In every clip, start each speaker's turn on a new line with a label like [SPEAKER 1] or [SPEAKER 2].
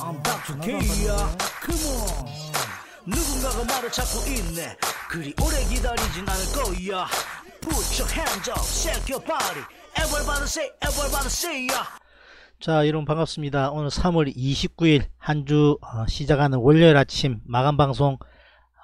[SPEAKER 1] I'm b a k 야 Come on 누군가가 말을 찾고 있네 그리 오래 기다리진 않을 거야 Put your hands up, shake your body Everybody say, everybody say ya 자 여러분 반갑습니다 오늘 3월 29일 한주 어, 시작하는 월요일 아침 마감방송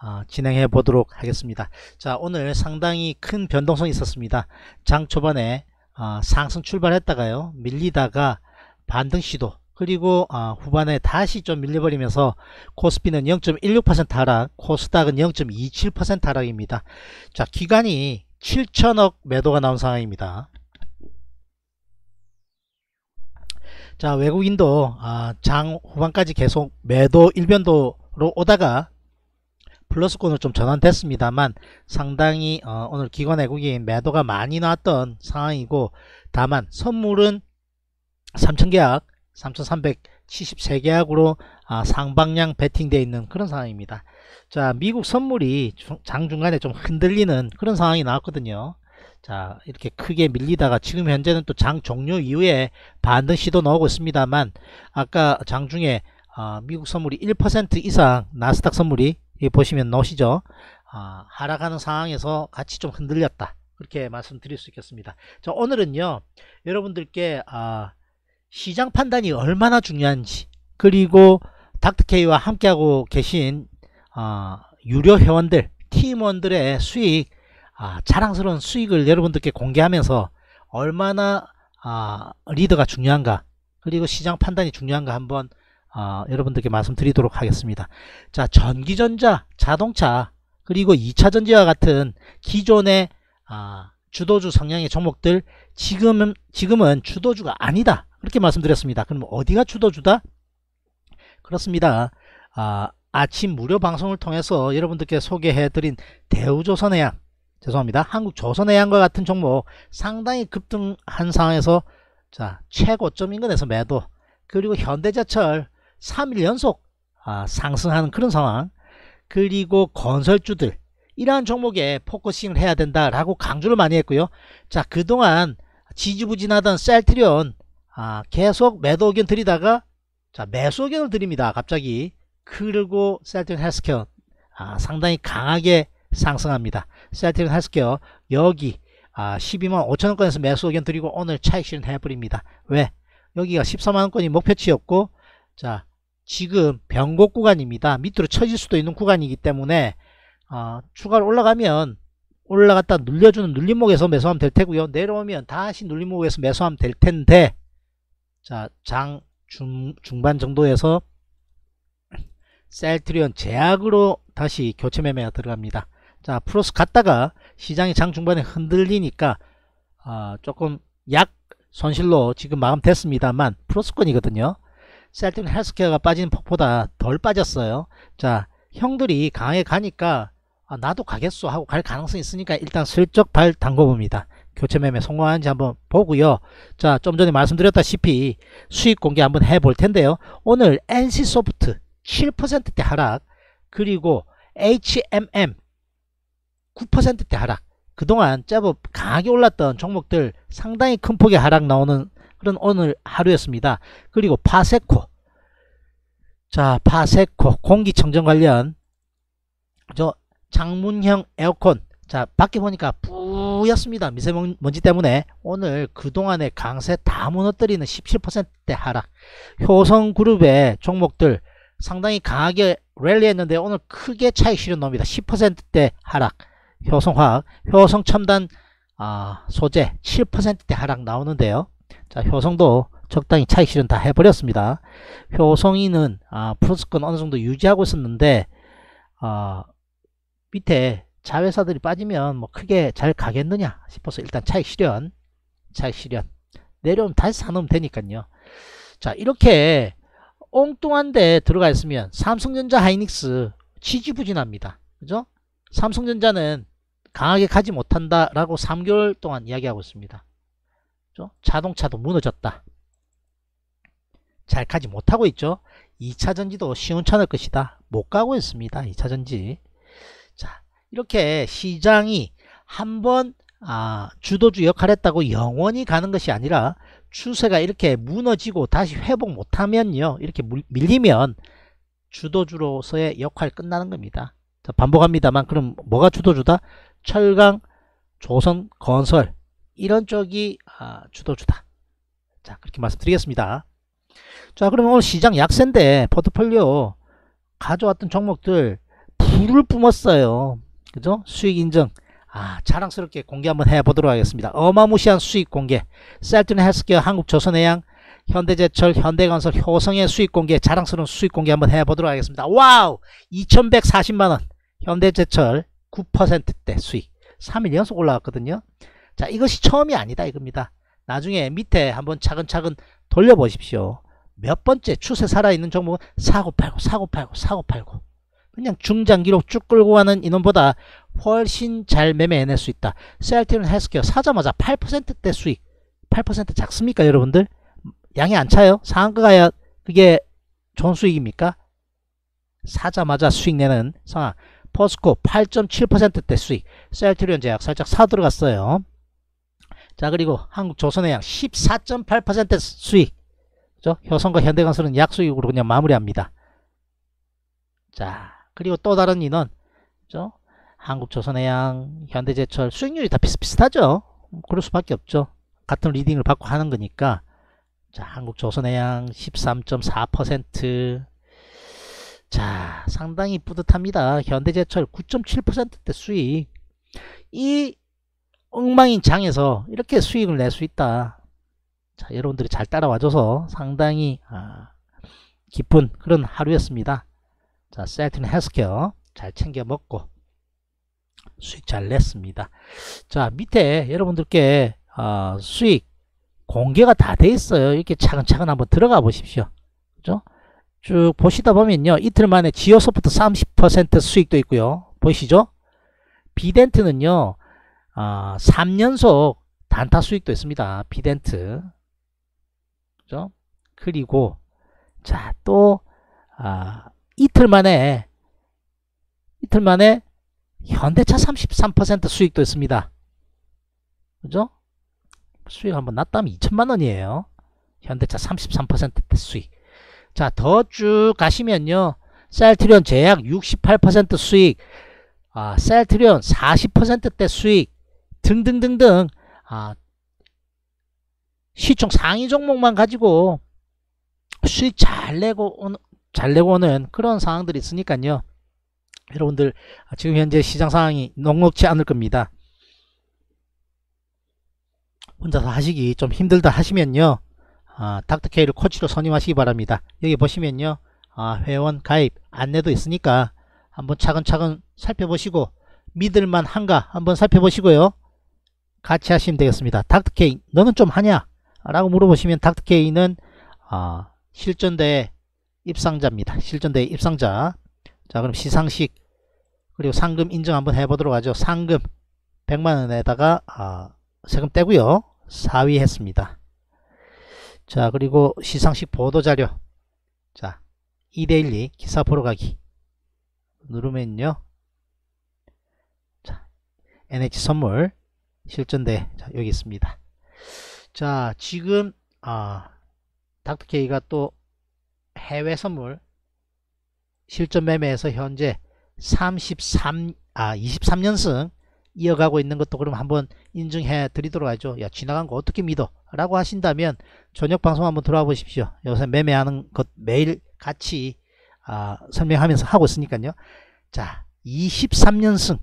[SPEAKER 1] 어, 진행해 보도록 하겠습니다 자 오늘 상당히 큰 변동성이 있었습니다 장 초반에 어, 상승 출발했다가요 밀리다가 반등 시도 그리고 아, 후반에 다시 좀 밀려버리면서 코스피는 0.16% 하락, 코스닥은 0.27% 하락입니다. 자, 기간이 7천억 매도가 나온 상황입니다. 자, 외국인도 아, 장 후반까지 계속 매도 일변도로 오다가 플러스권으로 좀 전환됐습니다만 상당히 어, 오늘 기관 외국인 매도가 많이 나왔던 상황이고 다만 선물은 3천계약 3,373계약으로 아, 상방향 베팅되어 있는 그런 상황입니다. 자, 미국 선물이 장중간에 좀 흔들리는 그런 상황이 나왔거든요. 자, 이렇게 크게 밀리다가 지금 현재는 또 장 종료 이후에 반등 시도 나오고 있습니다만 아까 장중에 아, 미국 선물이 1% 이상 나스닥 선물이 예, 보시면 나오시죠. 아, 하락하는 상황에서 같이 좀 흔들렸다. 그렇게 말씀드릴 수 있겠습니다. 자, 오늘은요. 여러분들께 아, 시장 판단이 얼마나 중요한지 그리고 닥터케이와 함께하고 계신 어, 유료 회원들 팀원들의 수익 아, 자랑스러운 수익을 여러분들께 공개하면서 얼마나 아, 리더가 중요한가 그리고 시장 판단이 중요한가 한번 아, 여러분들께 말씀드리도록 하겠습니다. 자 전기전자, 자동차 그리고 2차전지와 같은 기존의 아, 주도주 성향의 종목들 지금은 지금은 주도주가 아니다 그렇게 말씀드렸습니다 그럼 어디가 주도주다 그렇습니다 아, 아침 무료 방송을 통해서 여러분들께 소개해드린 대우조선해양 죄송합니다 한국조선해양과 같은 종목 상당히 급등한 상황에서 자 최고점 인근에서 매도 그리고 현대제철 3일 연속 아, 상승하는 그런 상황 그리고 건설주들 이러한 종목에 포커싱을 해야 된다라고 강조를 많이 했고요. 자 그동안 지지부진하던 셀트리온 아, 계속 매도 의견 드리다가 자 매수 의견을 드립니다. 갑자기 그리고 셀트리온 헬스케어 아, 상당히 강하게 상승합니다. 셀트리온 헬스케어 여기 아, 12만 5천원권에서 매수 의견 드리고 오늘 차익 실현해버립니다. 왜? 여기가 14만원권이 목표치였고 자 지금 변곡 구간입니다. 밑으로 처질 수도 있는 구간이기 때문에 아, 추가로 올라가면 올라갔다 눌려주는 눌림목에서 매수하면 될 테고요. 내려오면 다시 눌림목에서 매수하면 될 텐데 자, 장 중, 반 정도에서 셀트리온 제약으로 다시 교체 매매가 들어갑니다. 자, 플러스 갔다가 시장이 장 중반에 흔들리니까 아, 조금 약 손실로 지금 마감됐습니다만 플러스권이거든요. 셀트리온 헬스케어가 빠진 폭보다 덜 빠졌어요. 자, 형들이 강하게 가니까 아, 나도 가겠소 하고 갈 가능성이 있으니까 일단 슬쩍 발 담궈봅니다. 교체매매 성공하는지 한번 보고요. 자, 좀 전에 말씀드렸다시피 수익 공개 한번 해볼 텐데요. 오늘 NC소프트 7%대 하락 그리고 HMM 9%대 하락 그동안 제법 강하게 올랐던 종목들 상당히 큰 폭의 하락 나오는 그런 오늘 하루였습니다. 그리고 파세코 자 파세코 공기청정 관련 저 장문형 에어컨 자 밖에 보니까 뿌옇습니다 미세먼지 때문에 오늘 그동안의 강세 다 무너뜨리는 17%대 하락 효성그룹의 종목들 상당히 강하게 랠리했는데 오늘 크게 차익 실현 합니다 10%대 하락 효성화학 효성첨단 아, 소재 7%대 하락 나오는데요 자 효성도 적당히 차익 실현 다 해버렸습니다 효성이는 아, 플러스권 어느정도 유지하고 있었는데 아, 밑에 자회사들이 빠지면 뭐 크게 잘 가겠느냐 싶어서 일단 차익 실현 차익 실현 내려오면 다시 사놓으면 되니까요 자 이렇게 엉뚱한데 들어가 있으면 삼성전자 하이닉스 지지부진합니다 그죠 삼성전자는 강하게 가지 못한다 라고 3개월 동안 이야기하고 있습니다 그죠? 자동차도 무너졌다 잘 가지 못하고 있죠 2차전지도 쉬운 차일 것이다 못 가고 있습니다 2차전지 이렇게 시장이 한번 아, 주도주 역할 했다고 영원히 가는 것이 아니라 추세가 이렇게 무너지고 다시 회복 못하면요. 이렇게 밀리면 주도주로서의 역할 끝나는 겁니다. 자, 반복합니다만 그럼 뭐가 주도주다? 철강, 조선, 건설 이런 쪽이 아, 주도주다. 자 그렇게 말씀드리겠습니다. 자 그러면 오늘 시장 약세인데 포트폴리오 가져왔던 종목들 불을 뿜었어요. 그죠? 수익 인증. 아, 자랑스럽게 공개 한번 해보도록 하겠습니다. 어마무시한 수익 공개. 셀튼 헬스케어 한국조선해양 현대제철, 현대건설, 효성의 수익 공개, 자랑스러운 수익 공개 한번 해보도록 하겠습니다. 와우! 2140만원. 현대제철 9%대 수익. 3일 연속 올라왔거든요. 자, 이것이 처음이 아니다 이겁니다. 나중에 밑에 한번 차근차근 돌려보십시오. 몇 번째 추세 살아있는 종목은 사고 팔고, 사고 팔고, 사고 팔고. 그냥 중장기로 쭉 끌고 가는 인원보다 훨씬 잘 매매해낼 수 있다. 셀티는 헬스케어 사자마자 8%대 수익 8% 작습니까 여러분들? 양이 안 차요? 상한가 가야 그게 좋은 수익입니까? 사자마자 수익 내는 상황 포스코 8.7%대 수익 셀트리온 제약 살짝 사들어갔어요 자 그리고 한국조선의양14.8% 수익 그죠? 효성과 현대건설은 약수익으로 그냥 마무리합니다 자 그리고 또 다른 인원 그죠? 한국조선해양, 현대제철 수익률이 다 비슷비슷하죠. 그럴 수밖에 없죠. 같은 리딩을 받고 하는 거니까 자 한국조선해양 13.4%자 상당히 뿌듯합니다. 현대제철 9.7%대 수익 이 엉망인 장에서 이렇게 수익을 낼 수 있다. 자 여러분들이 잘 따라와줘서 상당히 아, 기쁜 그런 하루였습니다. 자, 셀틴 헬스케어 잘 챙겨 먹고 수익 잘 냈습니다. 자, 밑에 여러분들께 어, 수익 공개가 다 돼 있어요. 이렇게 차근차근 한번 들어가 보십시오. 그죠? 쭉 보시다 보면요. 이틀 만에 지오소프트 30% 수익도 있고요. 보이시죠? 비덴트는요. 어, 3년속 단타 수익도 있습니다. 비덴트. 그죠? 그리고 자, 또 아, 이틀 만에 이틀 만에 현대차 33% 수익도 했습니다. 그죠? 수익 한번 났다면 2천만 원이에요. 현대차 33% 수익. 자, 더 쭉 가시면요. 셀트리온 제약 68% 수익, 아, 셀트리온 40%대 수익 등등등등 아, 시총 상위 종목만 가지고 수익 잘 내고 잘내고 오는 그런 상황들이 있으니까요. 여러분들 지금 현재 시장 상황이 녹록치 않을 겁니다. 혼자서 하시기 좀 힘들다 하시면요. 아, 닥터케이를 코치로 선임하시기 바랍니다. 여기 보시면요. 아, 회원 가입 안내도 있으니까 한번 차근차근 살펴보시고 믿을만 한가 한번 살펴보시고요. 같이 하시면 되겠습니다. 닥터케이 너는 좀 하냐? 라고 물어보시면 닥터케이는 아, 실전대 에 입상자입니다. 실전대회 입상자. 자 그럼 시상식 그리고 상금 인정 한번 해보도록 하죠. 상금 100만원에다가 아, 세금 떼고요. 4위 했습니다. 자 그리고 시상식 보도자료 자2대1리 기사 보러 가기 누르면요. 자 NH 선물 실전대 자, 여기 있습니다. 자 지금 아 닥터케이가 또 해외 선물 실전 매매에서 현재 33, 아, 23년승 이어가고 있는 것도 그럼 한번 인증해 드리도록 하죠. 야, 지나간 거 어떻게 믿어? 라고 하신다면 저녁 방송 한번 들어와 보십시오. 요새 매매하는 것 매일 같이 아, 설명하면서 하고 있으니까요. 자, 23년승.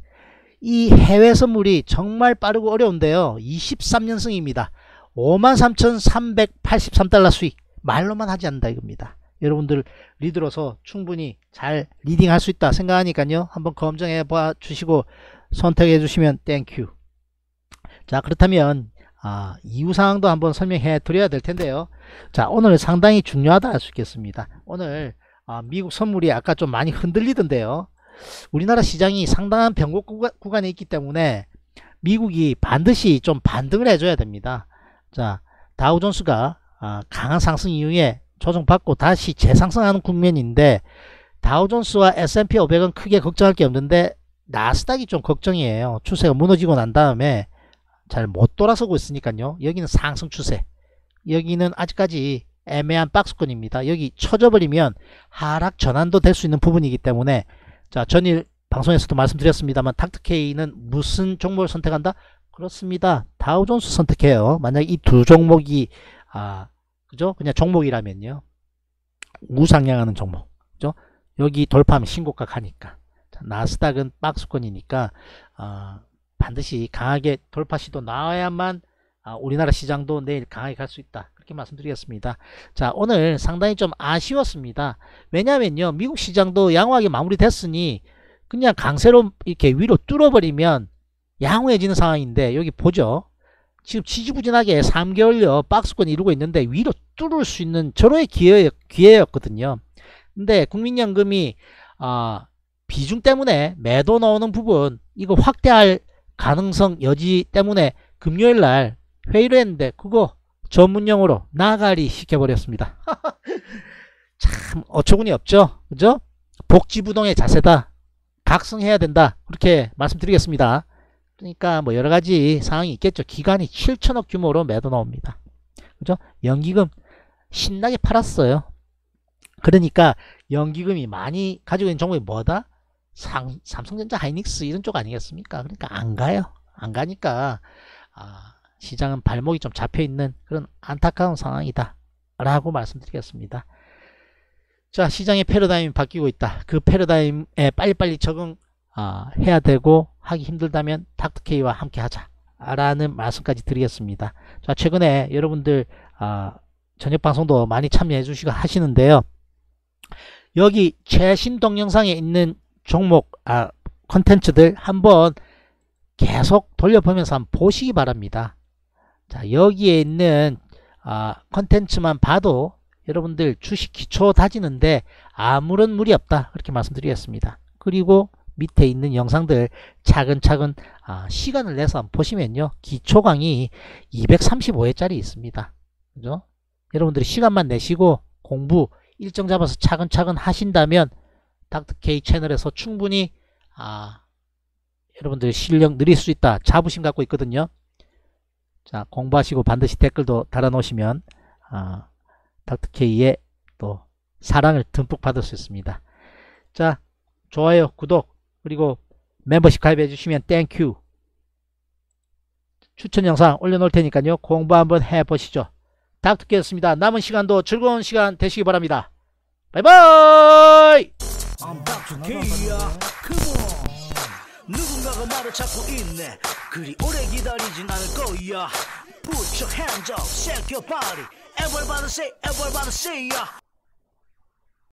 [SPEAKER 1] 이 해외 선물이 정말 빠르고 어려운데요. 23년승입니다. 53,383달러 수익. 말로만 하지 않는다 이겁니다. 여러분들 리드로서 충분히 잘 리딩할 수 있다 생각하니까요. 한번 검증해 봐 주시고 선택해 주시면 땡큐. 자 그렇다면 아, 이후상황도 한번 설명해 드려야 될 텐데요. 자 오늘 상당히 중요하다 할 수 있겠습니다. 오늘 아, 미국 선물이 아까 좀 많이 흔들리던데요. 우리나라 시장이 상당한 변곡 구간에 있기 때문에 미국이 반드시 좀 반등을 해줘야 됩니다. 자 다우존스가 아, 강한 상승 이후에 조정받고 다시 재상승하는 국면인데 다우존스와 S&P 500은 크게 걱정할 게 없는데 나스닥이 좀 걱정이에요. 추세가 무너지고 난 다음에 잘 못 돌아서고 있으니까요. 여기는 상승 추세. 여기는 아직까지 애매한 박스권입니다. 여기 쳐져버리면 하락 전환도 될 수 있는 부분이기 때문에 자 전일 방송에서도 말씀드렸습니다만 탁트케이는 무슨 종목을 선택한다? 그렇습니다. 다우존스 선택해요. 만약 이 두 종목이 아, 그죠? 그냥 종목이라면요. 우상향하는 종목. 그죠? 여기 돌파하면 신고가 가니까 나스닥은 박스권이니까 어, 반드시 강하게 돌파 시도 나와야만 아, 우리나라 시장도 내일 강하게 갈 수 있다. 그렇게 말씀드리겠습니다. 자, 오늘 상당히 좀 아쉬웠습니다. 왜냐면요. 미국 시장도 양호하게 마무리됐으니 그냥 강세로 이렇게 위로 뚫어버리면 양호해지는 상황인데 여기 보죠. 지금 지지부진하게 3개월여 박스권 이루고 있는데 위로 뚫을 수 있는 절호의 기회였, 거든요 근데 국민연금이 어, 비중 때문에 매도 나오는 부분 이거 확대할 가능성 여지 때문에 금요일날 회의를 했는데 그거 전문용어로 나가리 시켜버렸습니다. 참 어처구니 없죠. 그죠? 복지부동의 자세다. 각성해야 된다. 그렇게 말씀드리겠습니다. 그러니까 뭐 여러 가지 상황이 있겠죠. 기간이 7천억 규모로 매도 나옵니다. 그죠? 연기금 신나게 팔았어요. 그러니까 연기금이 많이 가지고 있는 종목이 뭐다? 상, 삼성전자 하이닉스 이런 쪽 아니겠습니까? 그러니까 안 가요. 안 가니까 아, 시장은 발목이 좀 잡혀있는 그런 안타까운 상황이다. 라고 말씀드리겠습니다. 자 시장의 패러다임이 바뀌고 있다. 그 패러다임에 빨리빨리 적응 아, 해야 되고 하기 힘들다면 닥터케이와 함께 하자 라는 말씀까지 드리겠습니다 자 최근에 여러분들 아, 저녁방송도 많이 참여해 주시고 하시는데요 여기 최신 동영상에 있는 종목 아, 컨텐츠들 한번 계속 돌려보면서 한번 보시기 바랍니다 자 여기에 있는 아, 컨텐츠만 봐도 여러분들 주식 기초 다지는데 아무런 무리 없다 그렇게 말씀드리겠습니다 그리고 밑에 있는 영상들 차근차근 아, 시간을 내서 한번 보시면요. 기초 강의 235회짜리 있습니다. 그죠? 여러분들이 시간만 내시고 공부 일정 잡아서 차근차근 하신다면 닥터K 채널에서 충분히 아, 여러분들 실력 늘릴 수 있다. 자부심 갖고 있거든요. 자 공부하시고 반드시 댓글도 달아놓으시면 아, 닥터K의 또 사랑을 듬뿍 받을 수 있습니다. 자 좋아요 구독 그리고 멤버십 가입해 주시면 땡큐 추천 영상 올려놓을 테니까요. 공부 한번 해보시죠. 닥터께였습니다. 남은 시간도 즐거운 시간 되시기 바랍니다. 바이바이! 누군가가 말을 찾고 있네 그리 오래 기다리진 않을 거야 Put your hands up, shake your body Everybody say, everybody say yeah.